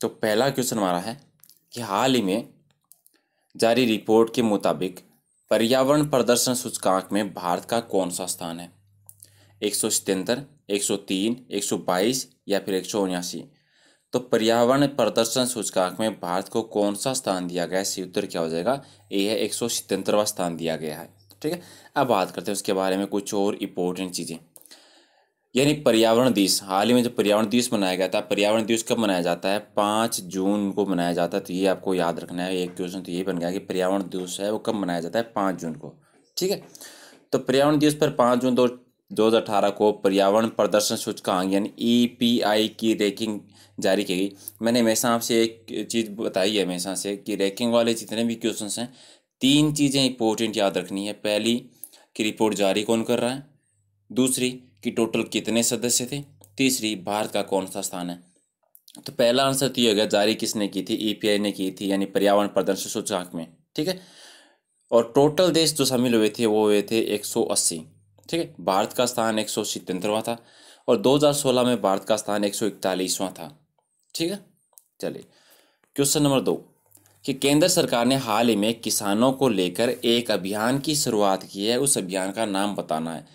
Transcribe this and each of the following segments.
तो पहला क्वेश्चन हमारा है कि हाल ही में जारी रिपोर्ट के मुताबिक पर्यावरण प्रदर्शन सूचकांक में भारत का कौन सा स्थान है एक सौ सतहत्तर एक सौ तीन एक सौ बाईस या फिर एक सौ उन्यासी तो पर्यावरण प्रदर्शन सूचकांक में भारत को कौन सा स्थान दिया गया है सही उत्तर क्या हो जाएगा ए है एक सौ स्थान दिया गया है ठीक है अब बात करते हैं उसके बारे में कुछ और इम्पोर्टेंट चीज़ें यानी पर्यावरण दिवस हाल ही में जो पर्यावरण दिवस मनाया गया था पर्यावरण दिवस कब मनाया जाता है पाँच जून को मनाया जाता है तो ये आपको याद रखना है एक क्वेश्चन तो ये बन गया कि पर्यावरण दिवस है वो कब मनाया जाता है पाँच जून को ठीक है तो पर्यावरण दिवस पर पाँच जून दो दो हज़ार अठारह को पर्यावरण प्रदर्शन सूचकांक यानी ई पी आई की रैंकिंग जारी की गई मैंने हमेशा आपसे एक चीज़ बताई है हमेशा से कि रैंकिंग वाले जितने भी क्वेश्चन हैं तीन चीज़ें इंपॉर्टेंट याद रखनी है पहली कि रिपोर्ट जारी कौन कर रहा है दूसरी कि टोटल कितने सदस्य थे तीसरी भारत का कौन सा स्थान है तो पहला आंसर तो ये होगा जारी किसने की थी ईपीआई e ने की थी यानी पर्यावरण प्रदर्शन सूचकांक में ठीक है और टोटल देश जो शामिल हुए थे वो हुए थे 180 ठीक है भारत का स्थान एक सौ था और 2016 में भारत का स्थान एक सौ था ठीक है चलिए क्वेश्चन नंबर दो कि केंद्र सरकार ने हाल ही में किसानों को लेकर एक अभियान की शुरुआत की है उस अभियान का नाम बताना है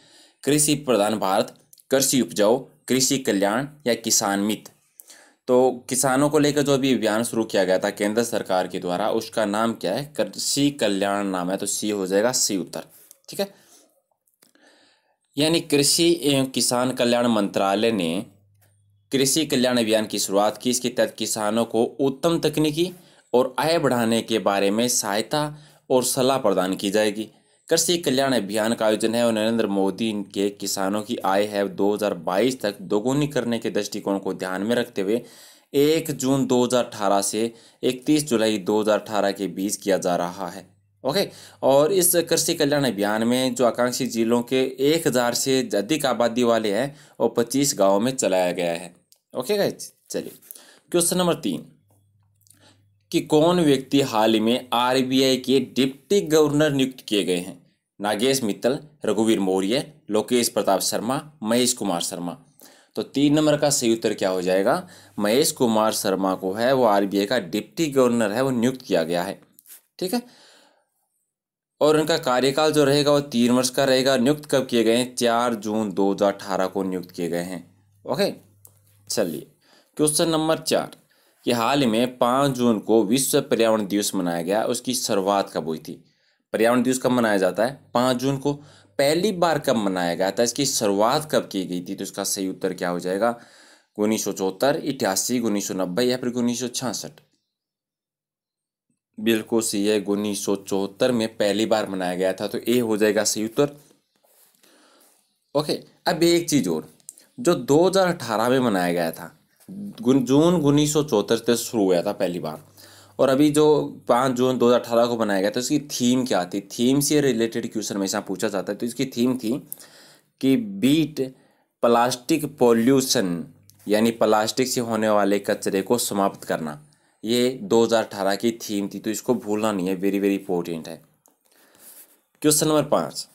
कृषि प्रधान भारत कृषि उपजाऊ कृषि कल्याण या किसान मित तो किसानों को लेकर जो अभी अभियान शुरू किया गया था केंद्र सरकार के द्वारा उसका नाम क्या है कृषि कल्याण नाम है तो सी हो जाएगा सी उत्तर ठीक है यानी कृषि एवं किसान कल्याण मंत्रालय ने कृषि कल्याण अभियान की शुरुआत की इसके तहत किसानों को उत्तम तकनीकी और आय बढ़ाने के बारे में सहायता और सलाह प्रदान की जाएगी कृषि कल्याण अभियान का आयोजन है और नरेंद्र मोदी के किसानों की आय है 2022 तक दोगुनी करने के दृष्टिकोण को ध्यान में रखते हुए एक जून 2018 से 31 जुलाई 2018 के बीच किया जा रहा है ओके और इस कृषि कल्याण अभियान में जो आकांक्षी जिलों के 1000 से अधिक आबादी वाले हैं और 25 गाँव में चलाया गया है ओके चलिए क्वेश्चन नंबर तीन कि कौन व्यक्ति हाल ही में आरबीआई के डिप्टी गवर्नर नियुक्त किए गए हैं नागेश मित्तल रघुवीर मौर्य लोकेश प्रताप शर्मा महेश कुमार शर्मा तो तीन नंबर का सही उत्तर क्या हो जाएगा महेश कुमार शर्मा को है वो आरबीआई का डिप्टी गवर्नर है वो नियुक्त किया गया है ठीक है और उनका कार्यकाल जो रहेगा वो तीन वर्ष का रहेगा नियुक्त कब किए गए हैं चार जून दो हजार अठारह को नियुक्त किए गए हैं ओके चलिए क्वेश्चन नंबर चार कि हाल ही में पाँच जून को विश्व पर्यावरण दिवस मनाया गया उसकी शुरुआत कब हुई थी पर्यावरण दिवस कब मनाया जाता है पाँच जून को पहली बार कब मनाया गया था इसकी शुरुआत कब की गई थी तो इसका सही उत्तर क्या हो जाएगा उन्नीस सौ चौहत्तर इटासी उन्नीस सौ नब्बे या फिर उन्नीस सौ छियासठ बिल्कुल सही है उन्नीस सौ चौहत्तर में पहली बार मनाया गया था तो ए हो जाएगा सही उत्तर ओके अब एक चीज़ और जो 2018 में मनाया गया था जून उन्नीस सौ चौहत्तर से शुरू हुआ था पहली बार और अभी जो पाँच जून 2018 को बनाया गया था तो इसकी थीम क्या थी थीम से रिलेटेड क्वेश्चन हमेशा पूछा जाता है तो इसकी थीम थी कि बीट प्लास्टिक पोल्यूशन यानी प्लास्टिक से होने वाले कचरे को समाप्त करना ये 2018 की थीम थी तो इसको भूलना नहीं है वेरी वेरी इंपॉर्टेंट है क्वेश्चन नंबर पाँच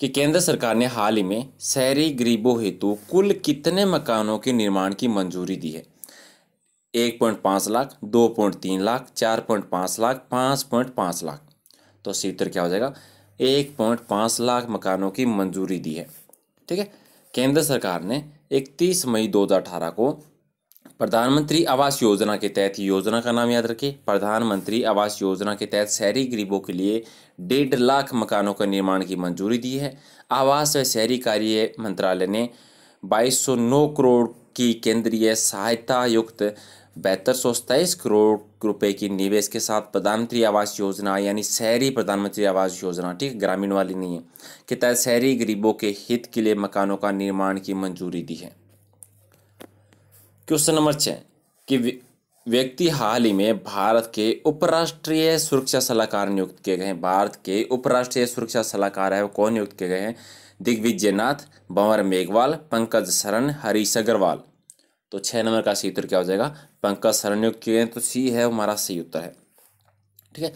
कि केंद्र सरकार ने हाल ही में शहरी गरीबों हेतु कुल कितने मकानों के निर्माण की मंजूरी दी है एक पॉइंट पाँच लाख दो पॉइंट तीन लाख चार पॉइंट पाँच लाख पाँच पॉइंट पाँच लाख तो सी उत्तर क्या हो जाएगा एक पॉइंट पाँच लाख मकानों की मंजूरी दी है ठीक है केंद्र सरकार ने इकतीस मई अठारह को प्रधानमंत्री आवास योजना के तहत योजना का नाम याद रखें प्रधानमंत्री आवास योजना के तहत शहरी गरीबों के लिए डेढ़ लाख मकानों का निर्माण की मंजूरी दी है आवास व शहरी कार्य मंत्रालय ने 2209 करोड़ की केंद्रीय सहायता युक्त बेहतर सौ सताईस करोड़ रुपए की निवेश के साथ प्रधानमंत्री आवास योजना यानी शहरी प्रधानमंत्री आवास योजना ठीक ग्रामीण वाली नहीं है के तहत शहरी गरीबों के हित के लिए मकानों का निर्माण की मंजूरी दी है क्वेश्चन नंबर छः कि व्यक्ति हाल ही में भारत के उपराष्ट्रीय सुरक्षा सलाहकार नियुक्त किए गए हैं भारत के उपराष्ट्रीय सुरक्षा सलाहकार है वो कौन नियुक्त किए गए हैं दिग्विजय नाथ बंवर मेघवाल पंकज शरण हरीश अग्रवाल तो छः नंबर का सही उत्तर क्या हो जाएगा पंकज शरण नियुक्त किए गए तो सी है हमारा सही उत्तर है ठीक है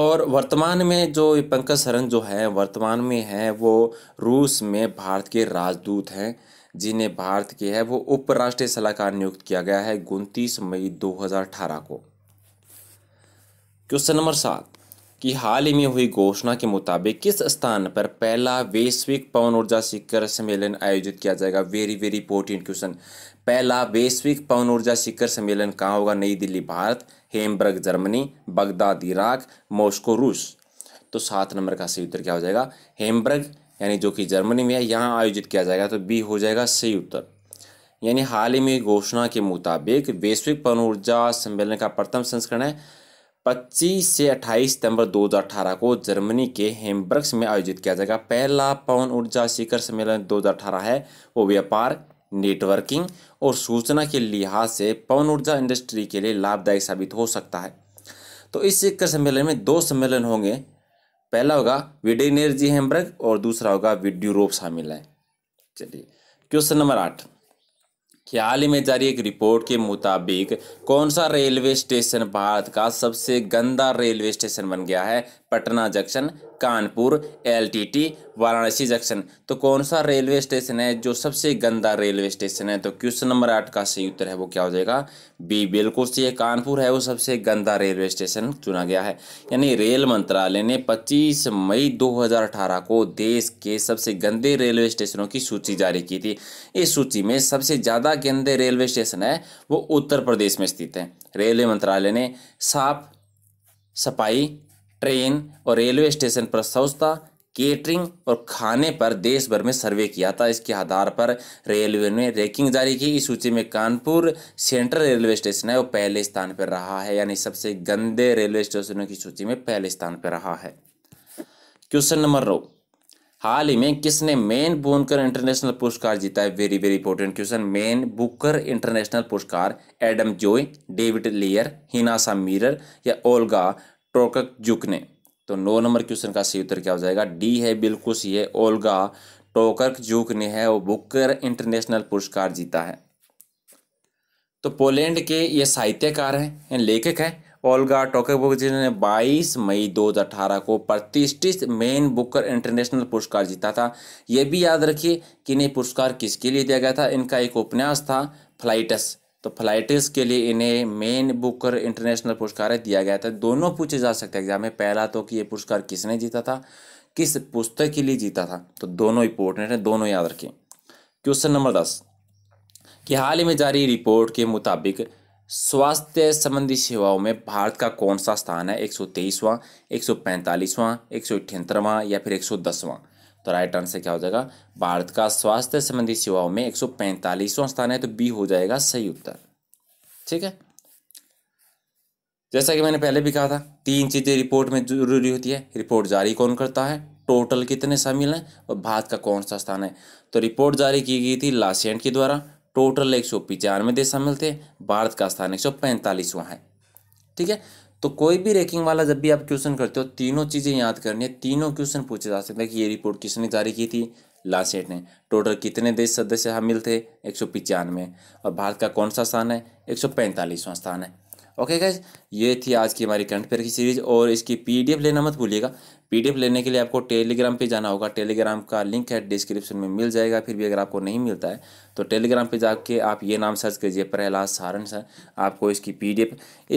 और वर्तमान में जो पंकज शरण जो है वर्तमान में है वो रूस में भारत के राजदूत हैं जिन्हें भारत के है वो उपराष्ट्रीय सलाहकार नियुक्त किया गया है उनतीस मई 2018 को क्वेश्चन नंबर सात कि हाल ही में हुई घोषणा के मुताबिक किस स्थान पर पहला वैश्विक पवन ऊर्जा शिखर सम्मेलन आयोजित किया जाएगा वेरी वेरी इंपोर्टेंट क्वेश्चन पहला वैश्विक पवन ऊर्जा शिखर सम्मेलन कहाँ होगा नई Delhi Bharat Hamburg Germany Baghdad Iraq Moscow रूस तो सात नंबर का सही उत्तर क्या हो जाएगा हेमबर्ग यानी जो कि जर्मनी में है यहाँ आयोजित किया जाएगा तो बी हो जाएगा सही उत्तर यानी हाल ही में घोषणा के मुताबिक वैश्विक पवन ऊर्जा सम्मेलन का प्रथम संस्करण है पच्चीस से अट्ठाईस सितंबर 2018 को जर्मनी के हेम्बर्ग्स में आयोजित किया जाएगा पहला पवन ऊर्जा शिखर सम्मेलन 2018 है वो व्यापार नेटवर्किंग और सूचना के लिहाज से पवन ऊर्जा इंडस्ट्री के लिए लाभदायक साबित हो सकता है तो इस शिखर सम्मेलन में दो सम्मेलन होंगे पहला होगा विडेनेर जी हेमब्रग और दूसरा होगा विड्यूरोप शामिल है चलिए क्वेश्चन नंबर आठ ख्याल हाल ही में जारी एक रिपोर्ट के मुताबिक कौन सा रेलवे स्टेशन भारत का सबसे गंदा रेलवे स्टेशन बन गया है Patna junction Kanpur LTT Varanasi junction तो कौन सा रेलवे स्टेशन है जो सबसे गंदा रेलवे स्टेशन है तो क्वेश्चन नंबर आठ का सही उत्तर है वो क्या हो जाएगा बी बिल्कुल सही है कानपुर है वो सबसे गंदा रेलवे स्टेशन चुना गया है यानी रेल मंत्रालय ने 25 मई 2018 को देश के सबसे गंदे रेलवे स्टेशनों की सूची जारी की थी इस सूची में सबसे ज़्यादा गंदे रेलवे स्टेशन है वो उत्तर प्रदेश में स्थित है रेलवे मंत्रालय ने साफ सफाई ट्रेन और रेलवे स्टेशन पर संस्था केटरिंग और खाने पर देश भर में सर्वे किया था इसके आधार पर रेलवे ने रैंकिंग जारी की इस सूची में कानपुर सेंट्रल रेलवे स्टेशन है वो पहले स्थान पर रहा है यानी सबसे गंदे रेलवे स्टेशनों की सूची में पहले स्थान पर रहा है क्वेश्चन नंबर रो हाल ही में किसने मेन बुनकर इंटरनेशनल पुरस्कार जीता है very very important question Man Booker International पुरस्कार एडम जोई डेविड लियर हिनासा मीर या ओल्गा टोकक जुक ने तो नौ नंबर क्वेश्चन का सही उत्तर क्या हो जाएगा डी है बिल्कुल सही है ओल्गा टोकर्क जुक ने है वो बुकर इंटरनेशनल पुरस्कार जीता है तो पोलैंड के ये साहित्यकार हैं लेखक हैं ओल्गा बुक जिन्होंने 22 मई 2018 को प्रतिष्ठित मेन बुकर इंटरनेशनल पुरस्कार जीता था ये भी याद रखिए कि इन्हें पुरस्कार किसके लिए दिया गया था इनका एक उपन्यास था फ्लाइटस तो फ्लाइटिस के लिए इन्हें मेन बुकर इंटरनेशनल पुरस्कार दिया गया था दोनों पूछे जा सकते एग्जाम में पहला तो कि ये पुरस्कार किसने जीता था किस पुस्तक के लिए जीता था तो दोनों इंपोर्टेंट हैं दोनों याद रखें क्वेश्चन नंबर दस कि हाल ही में जारी रिपोर्ट के मुताबिक स्वास्थ्य संबंधी सेवाओं में भारत का कौन सा स्थान है एक सौ तेईसवां एक सौ एक सौ या फिर एक सौ दसवां तो राइट आंसर क्या हो जाएगा भारत का स्वास्थ्य संबंधी सेवाओं में एक सौ स्थान है तो बी हो जाएगा सही उत्तर ठीक है जैसा कि मैंने पहले भी कहा था तीन चीज़ें रिपोर्ट में जरूरी होती है रिपोर्ट जारी कौन करता है टोटल कितने शामिल हैं और भारत का कौन सा स्थान है तो रिपोर्ट जारी की गई थी लासेंट के द्वारा टोटल एक सौ पिचानवे देश शामिल थे भारत का स्थान एक सौ पैंतालीसवां है ठीक है तो कोई भी रैंकिंग वाला जब भी आप क्वेश्चन करते हो तीनों चीज़ें याद करनी है तीनों क्वेश्चन पूछे जा सकते हैं कि ये रिपोर्ट किसने जारी की थी लासेट ने टोटल कितने देश सदस्य शामिल थे एक और भारत का कौन सा स्थान है एक स्थान है ओके गैस ये थी आज की हमारी करंट अफेयर की सीरीज और इसकी पीडीएफ लेना मत भूलिएगा पीडीएफ लेने के लिए आपको टेलीग्राम पे जाना होगा टेलीग्राम का लिंक है डिस्क्रिप्शन में मिल जाएगा फिर भी अगर आपको नहीं मिलता है तो टेलीग्राम पे जाके आप ये नाम सर्च कीजिए प्रहलाद सारण सर आपको इसकी पी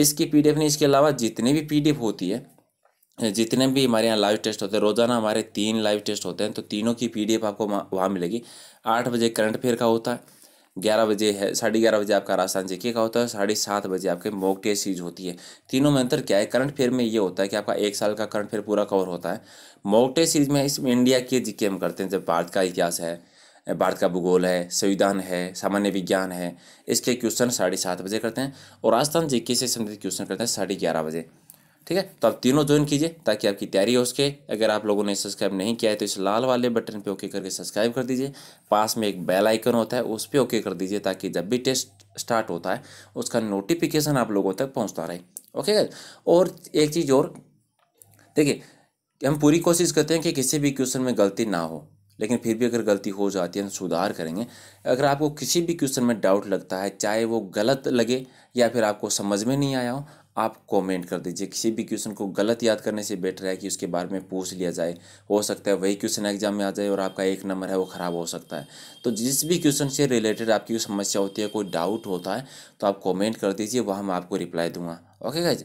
इसकी पी नहीं इसके अलावा जितनी भी पी होती है जितने भी हमारे यहाँ लाइव टेस्ट होते हैं रोज़ाना हमारे तीन लाइव टेस्ट होते हैं तो तीनों की पी आपको वहाँ मिलेगी आठ बजे करंट अफेयर का होता है ग्यारह बजे है साढ़े ग्यारह बजे आपका राजस्थान जेके का होता है साढ़े सात बजे आपके मॉक टेस्ट सीरीज होती है तीनों में अंतर क्या है करंट फेयर में ये होता है कि आपका एक साल का करंट फेयर पूरा कवर होता है मॉक टेस्ट सीरीज में इसमें इंडिया के जीके हम करते हैं जब भारत का इतिहास है भारत का भूगोल है संविधान है सामान्य विज्ञान है इसके क्वेश्चन साढ़े सात बजे करते हैं और राजस्थान जेके से संबंधित क्वेश्चन करते हैं साढ़े ग्यारह बजे ठीक है तो आप तीनों ज्वाइन कीजिए ताकि आपकी तैयारी हो सके अगर आप लोगों ने सब्सक्राइब नहीं किया है तो इस लाल वाले बटन पे ओके करके सब्सक्राइब कर दीजिए पास में एक बेल आइकन होता है उस पर ओके कर दीजिए ताकि जब भी टेस्ट स्टार्ट होता है उसका नोटिफिकेशन आप लोगों तक पहुँचता रहे ओके और एक चीज़ और देखिए हम पूरी कोशिश करते हैं कि किसी भी क्वेश्चन में गलती ना हो लेकिन फिर भी अगर गलती हो जाती है तो सुधार करेंगे अगर आपको किसी भी क्वेश्चन में डाउट लगता है चाहे वो गलत लगे या फिर आपको समझ में नहीं आया हो आप कमेंट कर दीजिए किसी भी क्वेश्चन को गलत याद करने से बेटर है कि उसके बारे में पूछ लिया जाए हो सकता है वही क्वेश्चन एग्जाम में आ जाए और आपका एक नंबर है वो ख़राब हो सकता है तो जिस भी क्वेश्चन से रिलेटेड आपकी कोई समस्या होती है कोई डाउट होता है तो आप कॉमेंट कर दीजिए वह मैं आपको रिप्लाई दूंगा ओके गाइज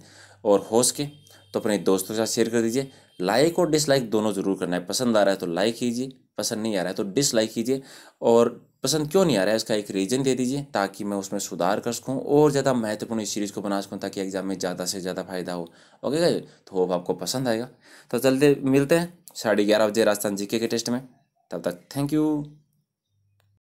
और हो सके तो अपने दोस्तों के साथ शेयर कर दीजिए लाइक और डिसलाइक दोनों ज़रूर करना है पसंद आ रहा है तो लाइक कीजिए पसंद नहीं आ रहा है तो डिसलाइक कीजिए और पसंद क्यों नहीं आ रहा है इसका एक रीज़न दे दीजिए ताकि मैं उसमें सुधार कर सकूँ और ज़्यादा महत्वपूर्ण इस सीरीज़ को बना सकूँ ताकि एग्ज़ाम में ज़्यादा से ज़्यादा फायदा हो ओके गाइज तो होप आपको पसंद आएगा तो चलते मिलते हैं साढ़े ग्यारह बजे राजस्थान जीके के टेस्ट में तब तक थैंक यू